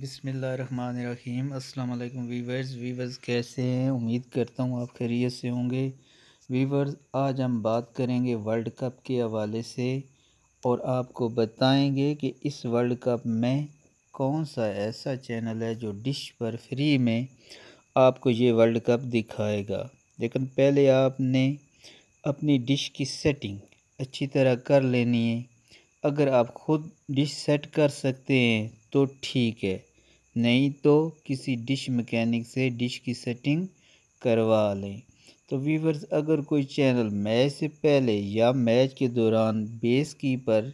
बिसमीम अल्लाम viewers viewers कैसे हैं उम्मीद करता हूँ आप खैरियत से होंगे वीवर्स आज हम बात करेंगे वर्ल्ड कप के हवाले से और आपको बताएंगे कि इस वर्ल्ड कप में कौन सा ऐसा चैनल है जो डिश पर फ्री में आपको ये वर्ल्ड कप दिखाएगा लेकिन पहले आपने अपनी डिश की सेटिंग अच्छी तरह कर लेनी है अगर आप ख़ुद डिश सेट कर सकते हैं तो ठीक है नहीं तो किसी डिश मैकेनिक से डिश की सेटिंग करवा लें तो वीवर्स अगर कोई चैनल मैच से पहले या मैच के दौरान बेस की पर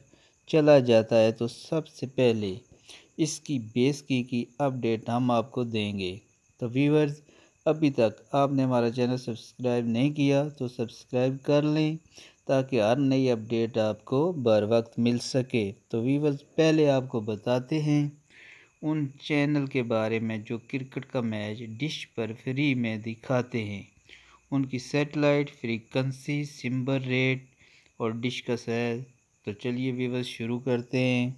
चला जाता है तो सबसे पहले इसकी बेस की की अपडेट हम आपको देंगे तो वीवर्स अभी तक आपने हमारा चैनल सब्सक्राइब नहीं किया तो सब्सक्राइब कर लें ताकि हर नई अपडेट आपको बर वक्त मिल सके तो वीवर्स पहले आपको बताते हैं उन चैनल के बारे में जो क्रिकेट का मैच डिश पर फ्री में दिखाते हैं उनकी सेटेलाइट फ्रीकेंसी सिम्बर रेट और डिश का सैज तो चलिए वीवर्स शुरू करते हैं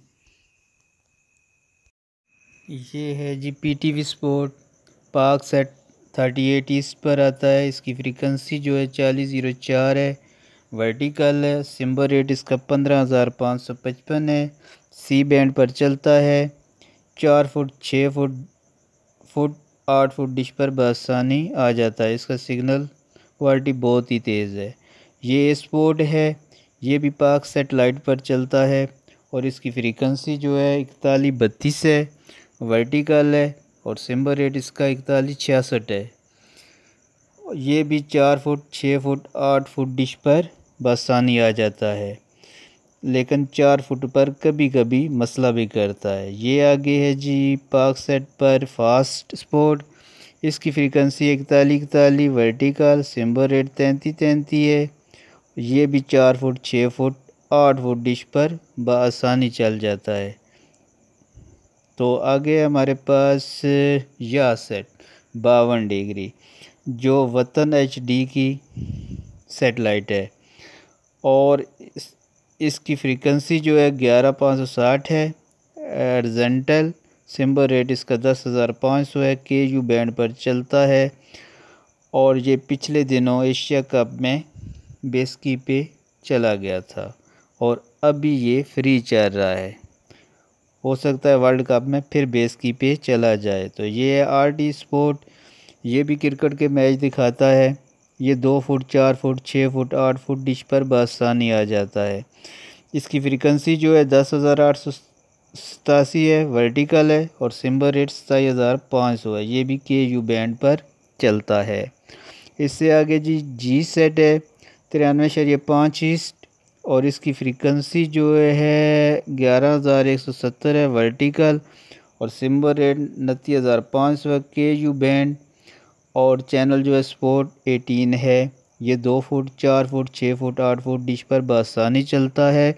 ये है G P T V sport pack set thirty eight इस पर आता है इसकी फ्रीकेंसी जो है चालीस ज़ीरो चार है वर्टिकल है सिम्बर रेट इसका पंद्रह हज़ार पाँच सौ पचपन है सी बैंड पर चलता है चार फुट छः फुट फुट आठ फुट डिश पर बसानी आ जाता है इसका सिग्नल क्वालिटी बहुत ही तेज़ है ये स्पोर्ट है ये भी पाक सेटेलाइट पर चलता है और इसकी फ्रीक्वेंसी जो है इकतालीस बत्तीस है वर्टिकल है और सिम्बर रेट इसका इकतालीस छियासठ है ये भी चार फुट छः फुट आठ फुट डिश पर बसानी आ जाता है लेकिन चार फुट पर कभी कभी मसला भी करता है ये आगे है जी पाक सेट पर फास्ट स्पोर्ट इसकी फ्रीक्वेंसी इकतालीस इकताली वर्टिकल सिम्बर रेट तैंती तैंती है ये भी चार फुट छः फुट आठ फुट डिश पर बसानी चल जाता है तो आगे हमारे पास या सेट बावन डिग्री जो वतन एच डी की सेटेलाइट है और इस, इसकी फ्रीक्वेंसी जो है ग्यारह पाँच सौ साठ है एडजेंटल सिम्बल रेट इसका दस हज़ार पाँच सौ है के यू बैंड पर चलता है और ये पिछले दिनों एशिया कप में बेस्की पे चला गया था और अभी ये फ्री चल रहा है हो सकता है वर्ल्ड कप में फिर बेस्की पे चला जाए तो ये है आर टी स्पोर्ट ये भी क्रिकेट के मैच दिखाता है ये दो फुट चार फुट छः फुट आठ फुट डिश पर बसानी आ जाता है इसकी फ्रीक्वेंसी जो है दस हज़ार आठ सौ सतासी है वर्टिकल है और सिम्बर रेट सताई हज़ार पाँच सौ है ये भी के यू बैंड पर चलता है इससे आगे जी जी सेट है तिरानवे शरीय पाँच ईस्ट और इसकी फ्रीक्वेंसी जो है ग्यारह हज़ार एक सौ सत्तर है वर्टिकल और सिम्बर रेट उनतीस हज़ार पाँच सौ के यू बैंड और चैनल जो है स्पोर्ट एटीन है ये दो फुट चार फुट छः फुट आठ फुट डिश पर बसानी चलता है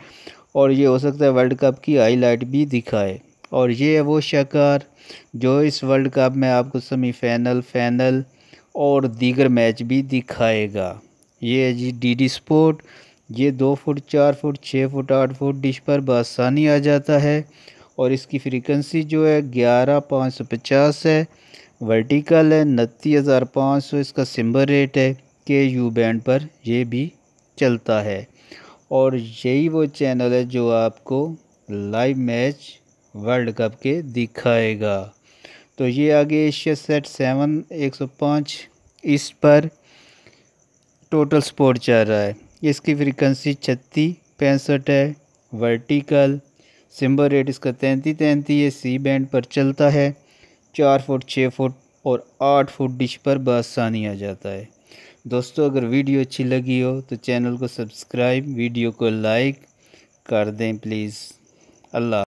और ये हो सकता है वर्ल्ड कप की हाईलाइट भी दिखाए और ये है वो शकार जो इस वर्ल्ड कप में आपको सेमीफाइनल फाइनल और दीगर मैच भी दिखाएगा ये है जी डी डी स्पोर्ट ये दो फुट चार फुट छः फुट आठ फुट डिश पर बसानी आ जाता है और इसकी फ्रिक्वेंसी जो है ग्यारह पाँच सौ पचास है वर्टिकल है उनतीस हज़ार पाँच सौ इसका सिम्बर रेट है के यू बैंड पर यह भी चलता है और यही वो चैनल है जो आपको लाइव मैच वर्ल्ड कप के दिखाएगा तो ये आगे एशिया सेट सेवन एक सौ पाँच इस पर टोटल स्पोर्ट चल रहा है इसकी फ्रीक्वेंसी छत्तीस पैंसठ है वर्टिकल सिम्बर रेट इसका तैंतीस तैंतीस है सी बैंड पर चलता है चार फुट छः फुट और आठ फुट डिश पर बसानी आ जाता है दोस्तों अगर वीडियो अच्छी लगी हो तो चैनल को सब्सक्राइब वीडियो को लाइक कर दें प्लीज़ अल्लाह